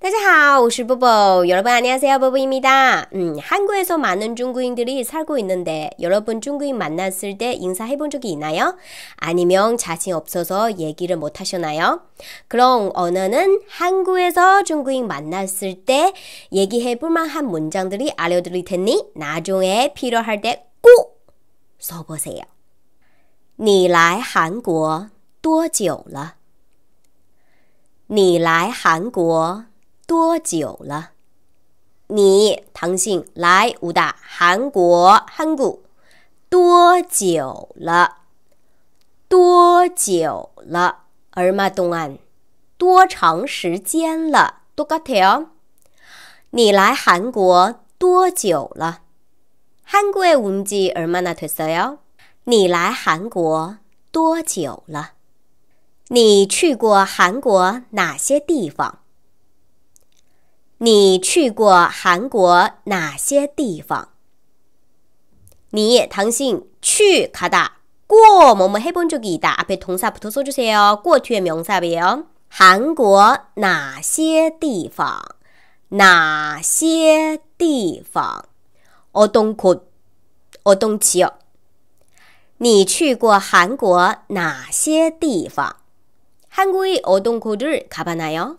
大家好,我是波波. 여러분 안녕하세요, 보보입니다. 음, 한국에서 많은 중국인들이 살고 있는데 여러분 중국인 만났을 때 인사해 본 적이 있나요? 아니면 자신 없어서 얘기를 못 하셨나요? 그럼 언어는 한국에서 중국인 만났을 때 얘기해 볼 만한 문장들이 알려드릴 테니 나중에 필요할 때 꼭 써보세요. 你来韩国多久了？你来韩国多久了？你唐姓来武大韩国韩国多久了？多久了？尔嘛东安多长时间了？多噶条？你来韩国多久了？韩国唔记尔嘛那腿色哟。你来韩国多久了？你去过韩国哪些地方？你去过韩国哪些地方？你也唐信去卡达过某某黑本就给哒，阿贝同啥不投诉就是哟。过去的名啥不要？韩国哪些地方？哪些地方？奥东库，奥东桥。你去过韩国哪些地方？韩国的奥东库都卡巴奈哟。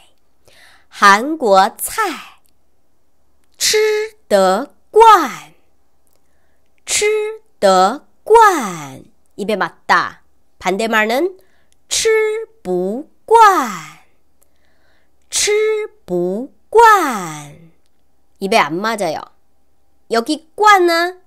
韩国菜吃得惯吃得惯입에 맞다. 반대말은吃不惯 吃不惯 입에 안 맞아요. 여기 꽈는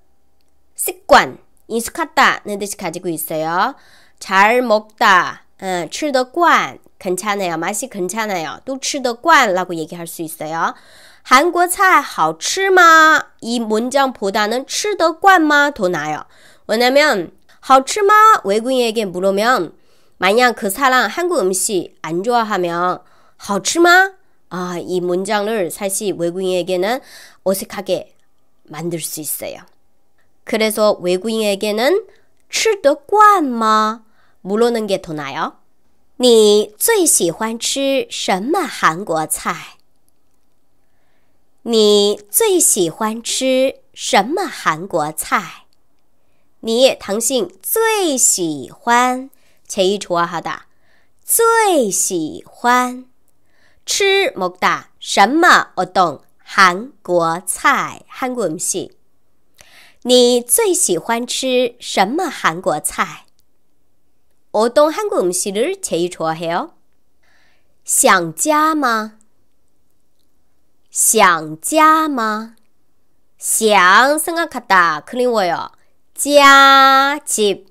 습관, 익숙하다는 뜻이 가지고 있어요. 잘 먹다, 음, 吃得惯, 괜찮아요. 맛이 괜찮아요. 또 吃得惯라고 얘기할 수 있어요. 한국 菜好吃吗?이 문장보다는 吃得惯吗더 나요 왜냐면 好吃吗? 외국인에게 물으면 만약 그 사람 한국 음식 안 좋아하면 好吃吗? 아, 이 문장을 사실 외국인에게는 어색하게 만들 수 있어요. 그래서 외국인에게는 吃得惯吗?不罗能给吐哪哟？你最喜欢吃什么韩国菜？你最喜欢吃什么韩国菜？你唐信最喜欢？切一出啊哈的，最喜欢吃么个哒？什么我懂韩国菜，韩国东西。你最喜欢吃什么韩国菜？ 어떤 한국 음식을 제일 좋아해요? 想家吗?想家吗?想 생각하다 그리워요. 家 집.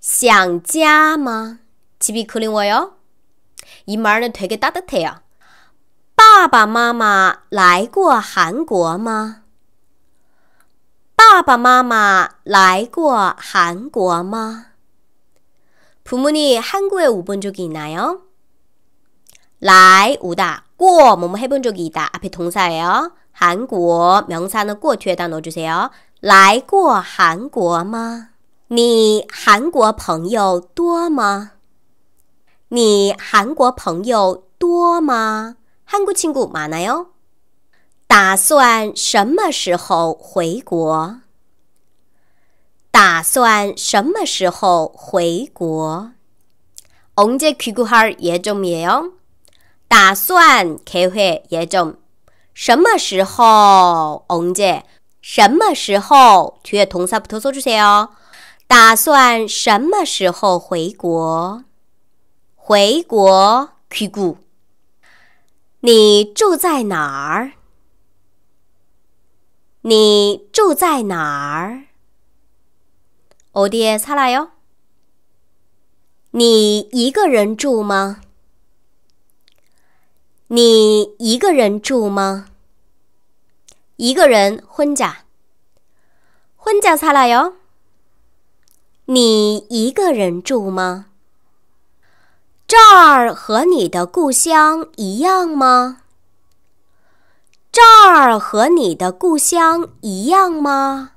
想家吗? 집이 그리워요? 이 말은 되게 따뜻해요. 爸爸妈妈来过韩国吗？爸爸妈妈来过韩国吗？ 부모님 한국에 오본 적이 있나요? 라 오다 꼬 뭐뭐 해본 적이 있다 앞에 동사예요. 한국 명사는 꼬 뒤에다 넣어주세요. 라이 한국吗? 你韩国朋友多吗?你韩国朋友多吗? 한국 친구 많아요? 打算什么时候回国?打算什么时候回国？我们去顾好业种没有？打算开会业种什么时候？我们什么时候去通沙不投诉这些哦？打算什么时候回国？回国去顾。你住在哪儿？你住在哪儿？我爹在哪哟？你一个人住吗？你一个人住吗？一个人婚假，婚假在哪哟？你一个人住吗？这儿和你的故乡一样吗？这儿和你的故乡一样吗？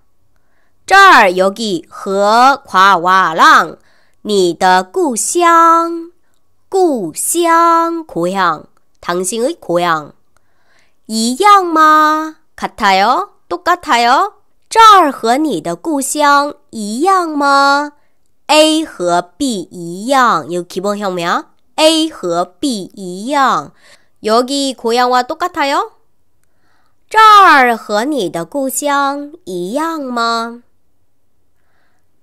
这儿有个和夸瓦浪，你的故乡，故乡고향 당신의 고향 이양 마 같아요? 똑같아요? 这儿和你的故乡一样吗？A 和 B 一样.이 기본 형이 A 和 B 一样. 여기 고향과 똑같아요? 这儿和你的故乡一样吗？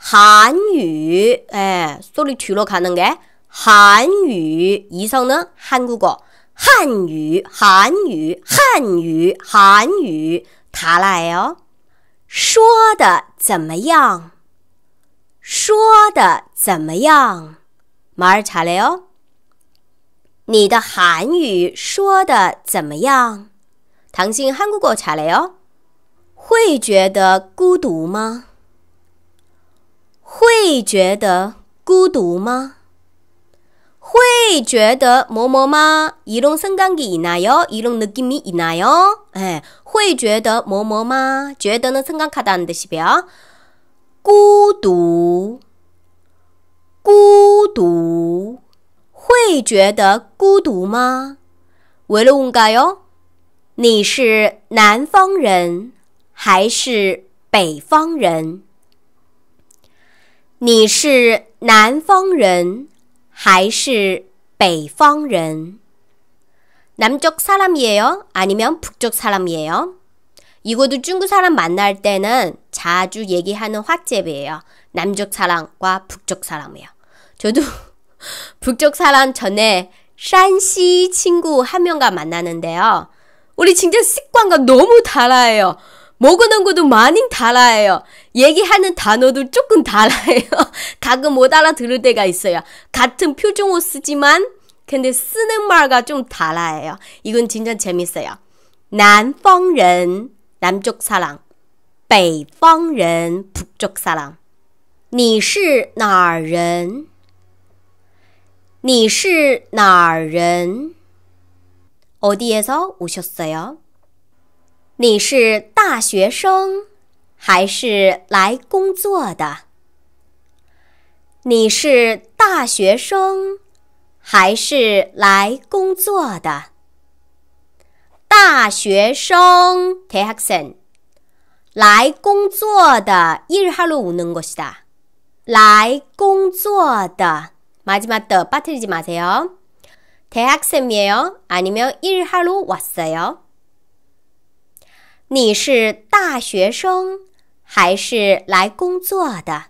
韩语，哎，说的除了看那个韩语，以上呢？韩国国，汉语，韩语，汉语，韩语，查来哦，说的怎么样？说的怎么样？马尔查雷奥，你的韩语说的怎么样？唐心韩国国查雷奥，会觉得孤独吗？会觉得孤独吗？会觉得磨磨吗？伊隆生刚的伊那哟，伊隆的吉米伊那哟，哎，会觉得磨磨吗？觉得呢，生刚卡当的西边，孤独，孤独，会觉得孤独吗？为了问个哟，你是南方人还是北方人？你是南方人还是北方人？ 남쪽 사람이에요? 아니면 북쪽 사람이에요? 이것도 중국 사람 만날 때는 자주 얘기하는 화잽이에요. 남쪽 사람과 북쪽 사람이에요. 저도 북쪽 사람 전에 산시 친구 한 명과 만나는데요. 우리 진짜 습관과 너무 달라요. 모그는 것도 많이 달라요. 얘기하는 단어도 조금 달라요. 가끔 못 알아들을 때가 있어요. 같은 표준어 쓰지만 근데 쓰는 말과 좀 달라요. 이건 진짜 재밌어요. 남펑人 남쪽 사람, 北方人 북쪽 사람. 你是哪人?你是哪人? 어디에서 오셨어요? 你是大学生还是来工作的？你是大学生还是来工作的？大学生，大学生，来工作的。一日哈喽오는것이 다。 来工作的，마지막에버트리지마세 요。 x 学生이에요아니면일하루왔어요你是大学生还是来工作的？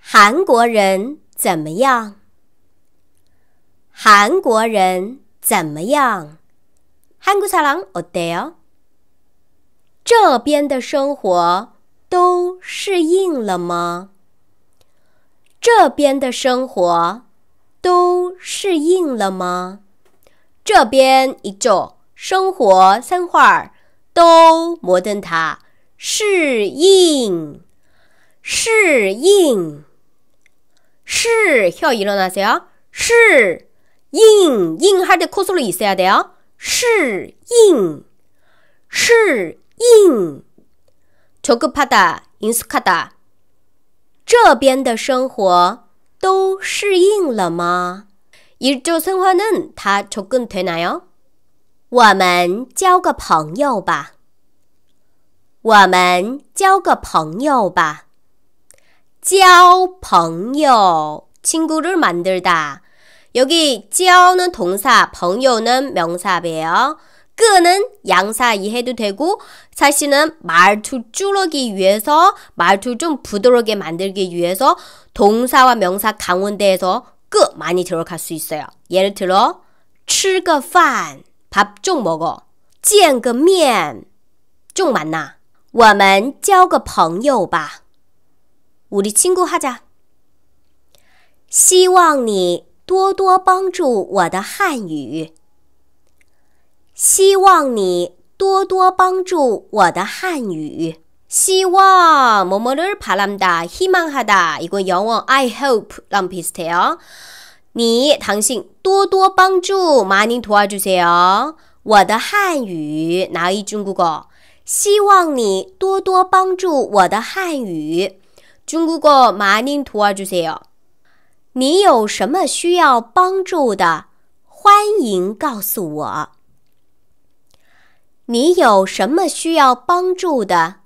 韩国人怎么样？韩国人怎么样？韩国菜郎 o d e l 这边的生活都适应了吗？这边的生活都适应了吗？这边一坐，生活三块儿。 都뭐든 다 시잉 시잉 시혀 일어나세요. 适应 잉할 때코소로 있어야 돼요. 适应适应 조급하다 인숙하다 这边的生活都适应了吗？일조 생활은 다 접근되나요? 我们交个朋友吧。我们交个朋友吧。交朋友, 친구를 만들다. 여기 交는 동사, 朋友는 명사예요. 끄는 양사 이해도 되고 사실은 말투 줄이기 위해서 말투 좀 부드럽게 만들기 위해서 동사와 명사 강원대에서 끄 그 많이 들어갈 수 있어요. 예를 들어 吃个饭怕种么个？见个面，种蛮呐。我们交个朋友吧。我的亲姑哈子，希望你多多帮助我的汉语。希望你多多帮助我的汉语。希望么么嘞，怕那么大，希望哈大，一个愿望。I hope，让皮斯特啊。你唐信多多帮助马宁图二主席哦。我的汉语哪一句哥哥？希望你多多帮助我的汉语，中国哥马宁图二主席哦。你有什么需要帮助的？欢迎告诉我。你有什么需要帮助的？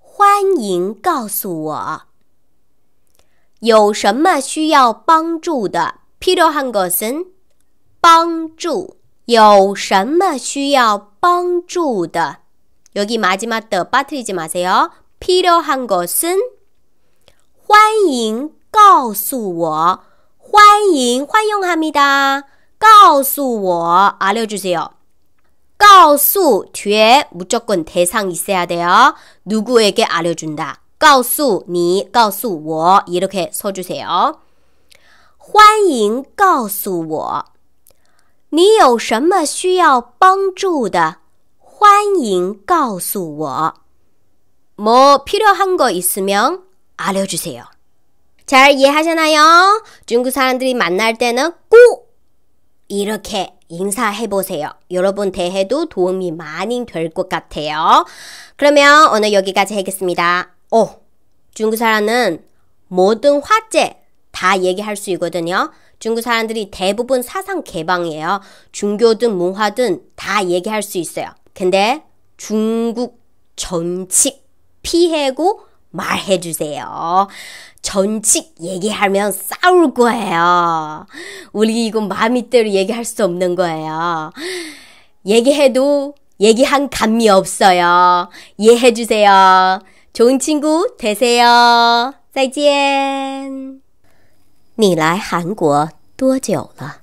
欢迎告诉我。有什么需要帮助的？ 필요한 것은 帮助,有什么需要帮助的. 여기 마지막 더 빠뜨리지 마세요. 필요한 것은 欢迎告诉我,欢迎, 환영합니다. 告诉我, 알려주세요. 告诉, 뒤에 무조건 대상 있어야 돼요. 누구에게 알려준다. 告诉你,告诉我 이렇게 써주세요. 欢迎告诉我，你有什么需要帮助的？欢迎告诉我。뭐 필요한 거 있으면 알려주세요. 잘 이해하시나요? 중국 사람들이 만날 때는 꼭 이렇게 인사해보세요. 여러분 대해도 도움이 많이 될 것 같아요. 그러면 오늘 여기까지 하겠습니다. 오, 중국 사람은 모든 화제, 다 얘기할 수 있거든요. 중국 사람들이 대부분 사상 개방이에요. 종교든 문화든 다 얘기할 수 있어요. 근데 중국 전칙 피해고 말해주세요. 전칙 얘기하면 싸울 거예요. 우리 이거 마음 이대로 얘기할 수 없는 거예요. 얘기해도 얘기한 감이 없어요. 이해해주세요. 좋은 친구 되세요. 再见。你来韩国多久了？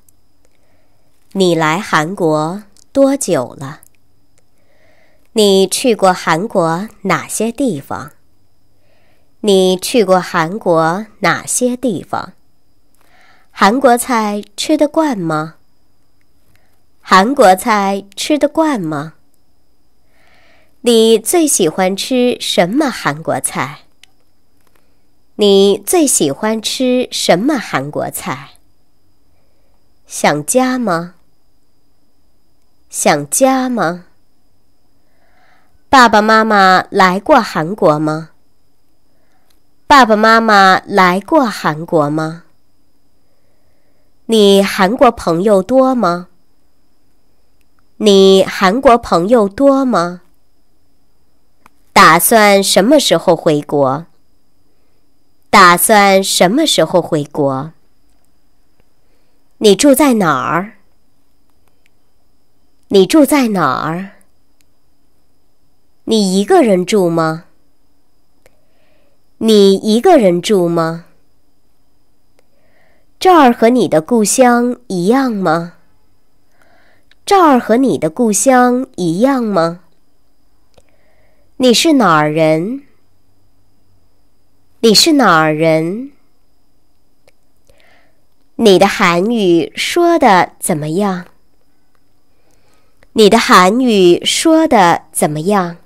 你来韩国多久了？你去过韩国哪些地方？你去过韩国哪些地方？韩国菜吃得惯吗？韩国菜吃得惯吗？你最喜欢吃什么韩国菜？你最喜欢吃什么韩国菜？想家吗？想家吗？爸爸妈妈来过韩国吗？爸爸妈妈来过韩国吗？你韩国朋友多吗？你韩国朋友多吗？打算什么时候回国？打算什么时候回国？你住在哪儿？你住在哪儿？你一个人住吗？你一个人住吗？这儿和你的故乡一样吗？这儿和你的故乡一样吗？你是哪儿人？你是哪儿人？你的韩语说的怎么样？你的韩语说的怎么样？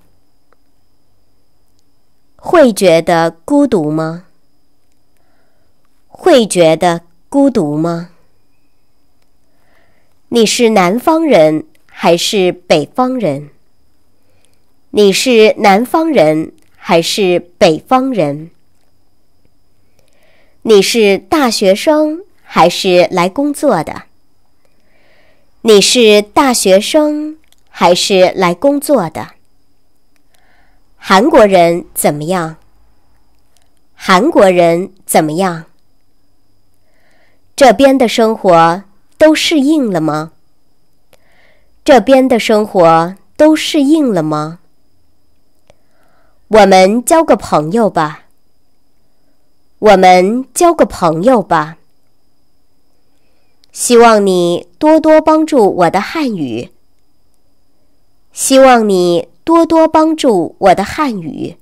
会觉得孤独吗？会觉得孤独吗？你是南方人还是北方人？你是南方人还是北方人？你是大学生还是来工作的？你是大学生还是来工作的？韩国人怎么样？韩国人怎么样？这边的生活都适应了吗？这边的生活都适应了吗？我们交个朋友吧。我们交个朋友吧。希望你多多帮助我的汉语。希望你多多帮助我的汉语。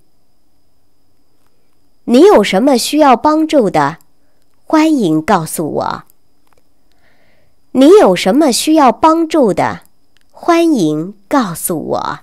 你有什么需要帮助的，欢迎告诉我。你有什么需要帮助的，欢迎告诉我。